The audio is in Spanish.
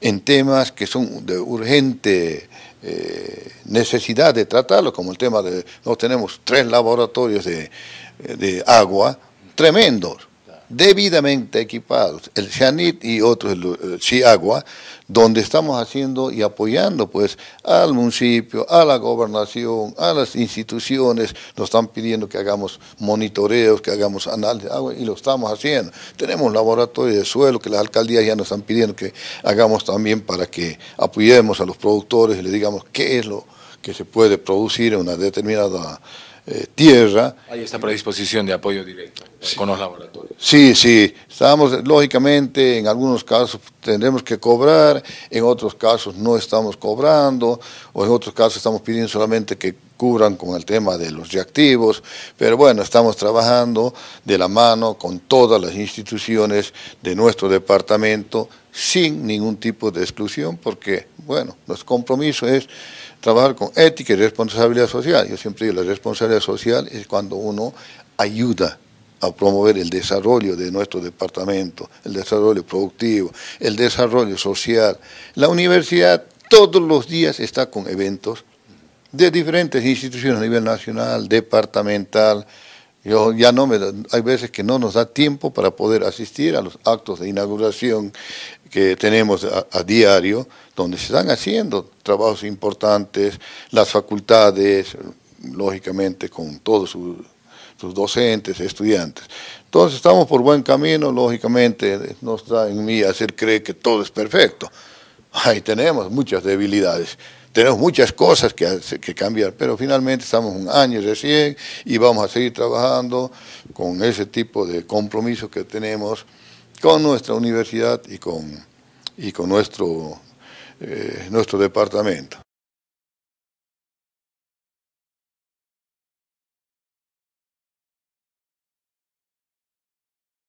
en temas que son de urgente eh, necesidad de tratarlo, como el tema de, no tenemos tres laboratorios de eh, agua tremendos, debidamente equipados, el Shanit y otros, el Agua, donde estamos haciendo y apoyando pues al municipio, a la gobernación, a las instituciones, nos están pidiendo que hagamos monitoreos, que hagamos análisis de agua y lo estamos haciendo. Tenemos laboratorios de suelo que las alcaldías ya nos están pidiendo que hagamos también para que apoyemos a los productores y les digamos qué es lo que se puede producir en una determinada eh, tierra. Hay esta predisposición de apoyo directo con los laboratorios. Sí, sí, Estamos, lógicamente, en algunos casos tendremos que cobrar, en otros casos no estamos cobrando, o en otros casos estamos pidiendo solamente que cubran con el tema de los reactivos, pero bueno, estamos trabajando de la mano con todas las instituciones de nuestro departamento sin ningún tipo de exclusión, porque, bueno, nuestro compromiso es trabajar con ética y responsabilidad social. Yo siempre digo, la responsabilidad social es cuando uno ayuda a promover el desarrollo de nuestro departamento, el desarrollo productivo, el desarrollo social. La universidad todos los días está con eventos de diferentes instituciones a nivel nacional, departamental. Yo ya no hay veces que no nos da tiempo para poder asistir a los actos de inauguración que tenemos a diario, donde se están haciendo trabajos importantes, las facultades, lógicamente con todo su docentes, estudiantes. Entonces estamos por buen camino, lógicamente no está en mí hacer creer que todo es perfecto. Ahí tenemos muchas debilidades, tenemos muchas cosas que, que cambiar, pero finalmente estamos un año recién y vamos a seguir trabajando con ese tipo de compromiso que tenemos con nuestra universidad y con, y con nuestro, eh, nuestro departamento.